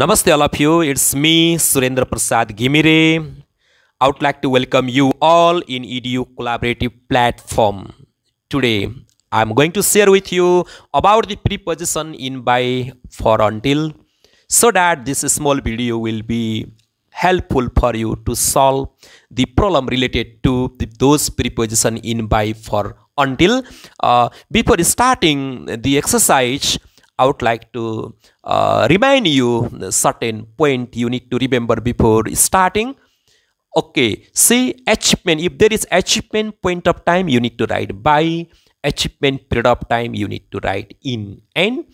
Namaste all of you, it's me Surendra Prasad Gimire. I would like to welcome you all in EDU collaborative platform. Today, I'm going to share with you about the preposition in by for until so that this small video will be helpful for you to solve the problem related to the, those preposition in by for until. Uh, before starting the exercise, I would like to uh, remind you certain point you need to remember before starting. Okay, see achievement. If there is achievement point of time, you need to write by achievement period of time, you need to write in and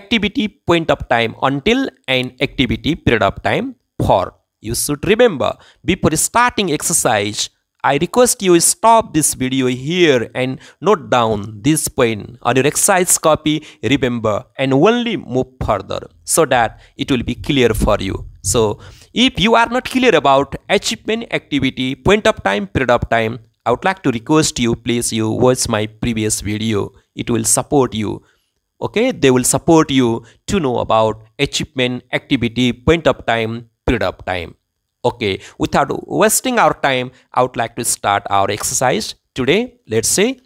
activity point of time until and activity period of time for. You should remember before starting exercise, I request you stop this video here and note down this point on your exercise copy remember and only move further so that it will be clear for you. So if you are not clear about achievement activity, point of time, period of time, I would like to request you please you watch my previous video. It will support you okay they will support you to know about achievement activity point of time period of time Okay, without wasting our time, I would like to start our exercise today. Let's say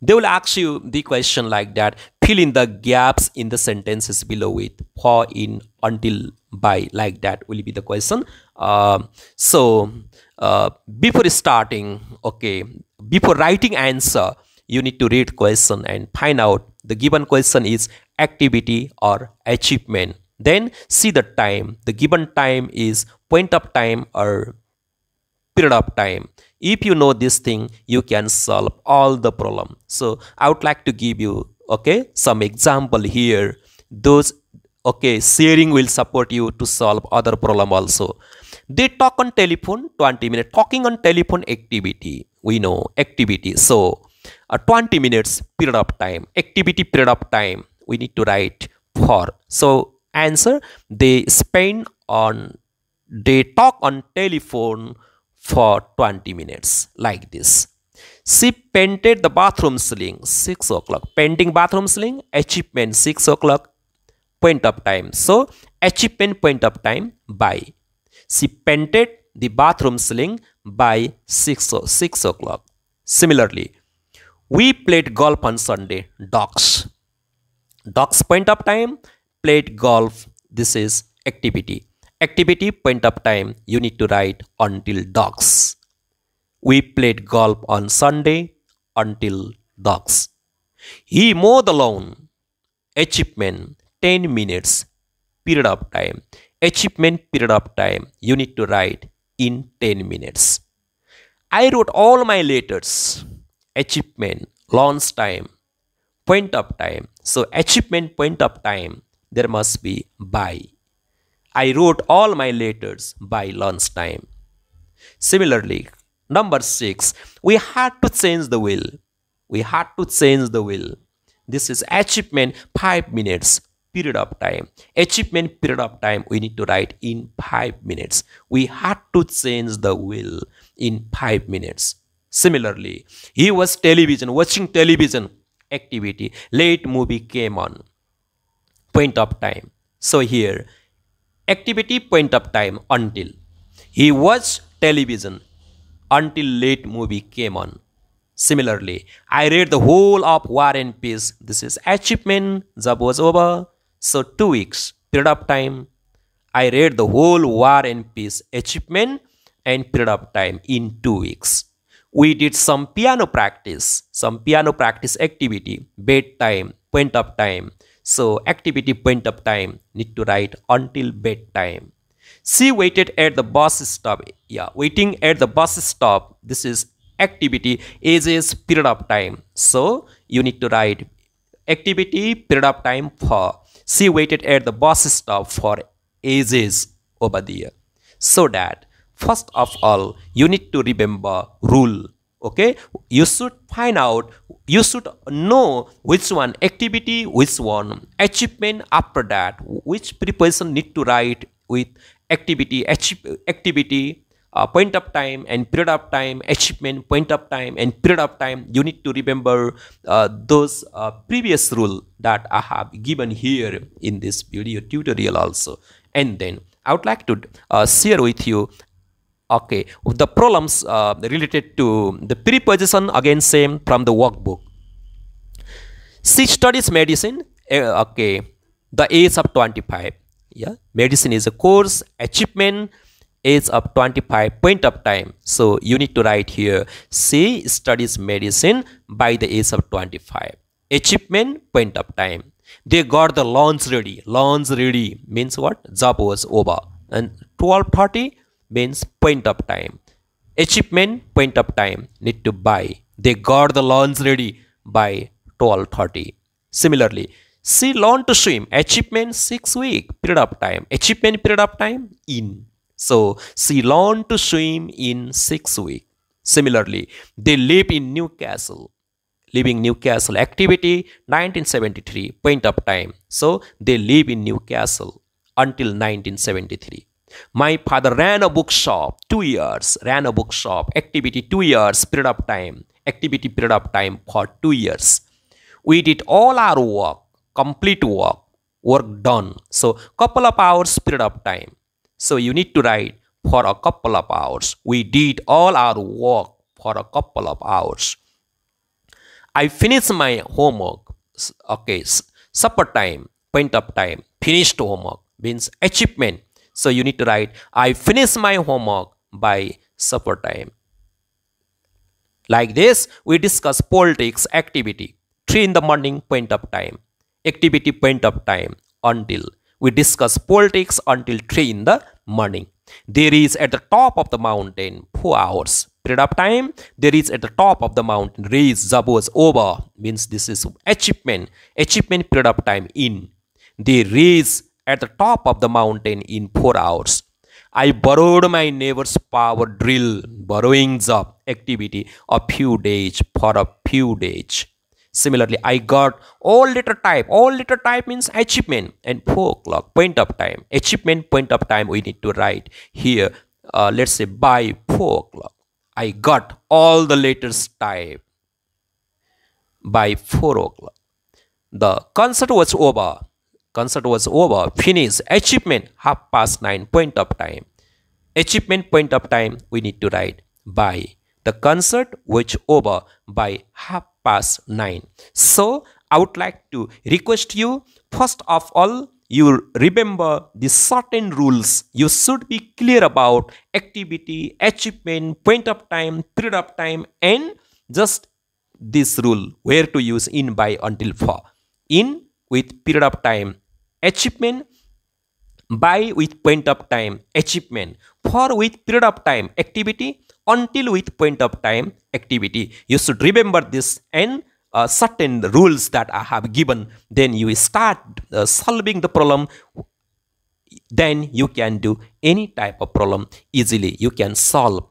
they will ask you the question like that fill in the gaps in the sentences below with for in until by like that will be the question uh, so uh, before starting okay before writing answer you need to read question and find out the given question is activity or achievement then see the time the given time is point of time or period of time. If you know this thing, you can solve all the problem. So I would like to give you, okay, some example here. Those, okay, sharing will support you to solve other problem also. They talk on telephone 20 minutes. Talking on telephone activity, we know activity. So a 20 minutes period of time, activity period of time, we need to write for. So answer, they spend on they talk on telephone for 20 minutes like this. She painted the bathroom ceiling 6 o'clock. Painting bathroom ceiling, achievement 6 o'clock point of time. So achievement point of time by. She painted the bathroom ceiling by 6, 6 o'clock. Similarly, we played golf on Sunday, dogs. Dogs point of time, played golf. This is activity. Activity point of time you need to write until dogs. We played golf on Sunday until dogs. He mowed the lawn. Achievement 10 minutes period of time. Achievement period of time you need to write in 10 minutes. I wrote all my letters. Achievement, launch time, point of time. So achievement point of time there must be by I wrote all my letters by lunchtime. Similarly, number six, we had to change the will. We had to change the will. This is achievement five minutes period of time. Achievement period of time we need to write in five minutes. We had to change the will in five minutes. Similarly, he was television, watching television activity. Late movie came on. Point of time. So here activity point of time until he watched television until late movie came on. Similarly, I read the whole of War and Peace. This is achievement. Job was over. So two weeks period of time. I read the whole War and Peace achievement and period of time in two weeks. We did some piano practice, some piano practice activity, bedtime, point of time. So activity point of time need to write until bedtime. She waited at the bus stop. Yeah, waiting at the bus stop. This is activity is period of time. So you need to write activity period of time for. She waited at the bus stop for ages over there. So that first of all you need to remember rule okay you should find out you should know which one activity which one achievement after that which preposition need to write with activity activity uh, point of time and period of time achievement point of time and period of time you need to remember uh, those uh, previous rule that i have given here in this video tutorial also and then i would like to uh, share with you Okay, the problems uh, related to the preposition again same from the workbook. She studies medicine. Uh, okay, the age of 25. Yeah, medicine is a course achievement age of 25 point of time. So you need to write here. She studies medicine by the age of 25. Achievement point of time. They got the launch ready. Launch ready means what? Job was over. And 12:30 means point of time. Achievement point of time need to buy. They got the launch ready by 12.30. Similarly, she learned to swim. Achievement 6 week period of time. Achievement period of time in. So she learned to swim in 6 week. Similarly, they live in Newcastle. Living Newcastle activity 1973 point of time. So they live in Newcastle until 1973. My father ran a bookshop, two years, ran a bookshop, activity two years, period of time, activity period of time for two years. We did all our work, complete work, work done. So couple of hours period of time. So you need to write for a couple of hours. We did all our work for a couple of hours. I finished my homework. Okay, supper time, point of time, finished homework means achievement so you need to write, I finish my homework by supper time. Like this, we discuss politics activity. 3 in the morning point of time. Activity point of time until. We discuss politics until 3 in the morning. There is at the top of the mountain 4 hours period of time. There is at the top of the mountain Raise Zabos over means this is achievement. Achievement period of time in. They raise at the top of the mountain in four hours. I borrowed my neighbor's power drill borrowing job activity a few days for a few days. Similarly, I got all letter type. All letter type means achievement and 4 o'clock point of time. Achievement point of time we need to write here. Uh, let's say by 4 o'clock. I got all the letters type by 4 o'clock. The concert was over. Concert was over, Finish Achievement, half past 9, point of time. Achievement, point of time, we need to write by. The concert was over by half past 9. So, I would like to request you, first of all, you remember the certain rules. You should be clear about activity, achievement, point of time, period of time, and just this rule where to use in by until for in with period of time achievement by with point of time achievement for with period of time activity until with point of time activity you should remember this and uh, certain rules that i have given then you start uh, solving the problem then you can do any type of problem easily you can solve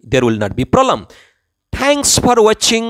there will not be problem thanks for watching